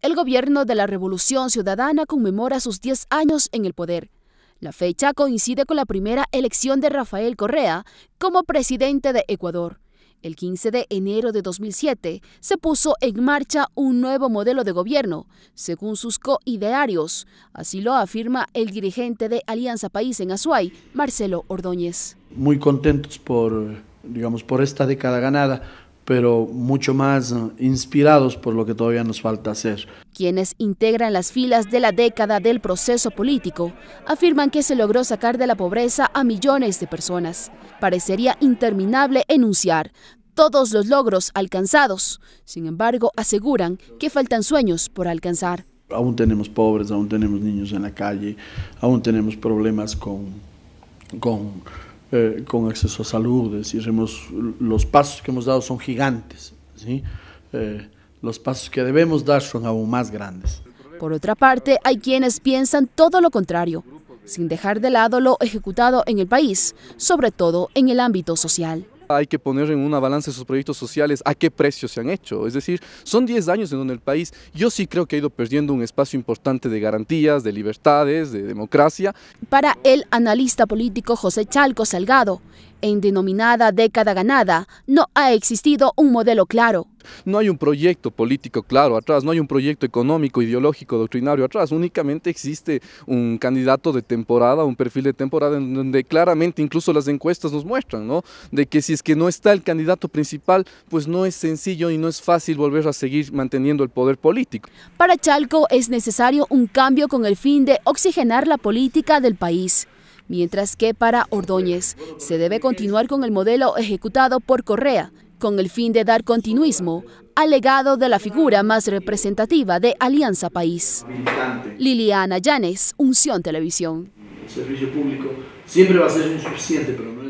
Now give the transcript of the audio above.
El gobierno de la Revolución Ciudadana conmemora sus 10 años en el poder. La fecha coincide con la primera elección de Rafael Correa como presidente de Ecuador. El 15 de enero de 2007 se puso en marcha un nuevo modelo de gobierno, según sus coidearios. Así lo afirma el dirigente de Alianza País en Azuay, Marcelo Ordóñez. Muy contentos por, digamos, por esta década ganada, pero mucho más eh, inspirados por lo que todavía nos falta hacer. Quienes integran las filas de la década del proceso político afirman que se logró sacar de la pobreza a millones de personas. Parecería interminable enunciar todos los logros alcanzados. Sin embargo, aseguran que faltan sueños por alcanzar. Aún tenemos pobres, aún tenemos niños en la calle, aún tenemos problemas con, con eh, con acceso a salud, es decir, los pasos que hemos dado son gigantes, eh, los pasos que debemos dar son aún más grandes. Por otra parte, hay quienes piensan todo lo contrario, sin dejar de lado lo ejecutado en el país, sobre todo en el ámbito social. Hay que poner en una balanza esos proyectos sociales a qué precio se han hecho. Es decir, son 10 años en donde el país, yo sí creo que ha ido perdiendo un espacio importante de garantías, de libertades, de democracia. Para el analista político José Chalco Salgado, en denominada década ganada, no ha existido un modelo claro. No hay un proyecto político claro atrás, no hay un proyecto económico, ideológico, doctrinario atrás, únicamente existe un candidato de temporada, un perfil de temporada en donde claramente incluso las encuestas nos muestran, ¿no? De que si es que no está el candidato principal, pues no es sencillo y no es fácil volver a seguir manteniendo el poder político. Para Chalco es necesario un cambio con el fin de oxigenar la política del país mientras que para Ordóñez se debe continuar con el modelo ejecutado por Correa, con el fin de dar continuismo al legado de la figura más representativa de Alianza País. Liliana Llanes, Unción Televisión. El servicio público siempre va a ser insuficiente, pero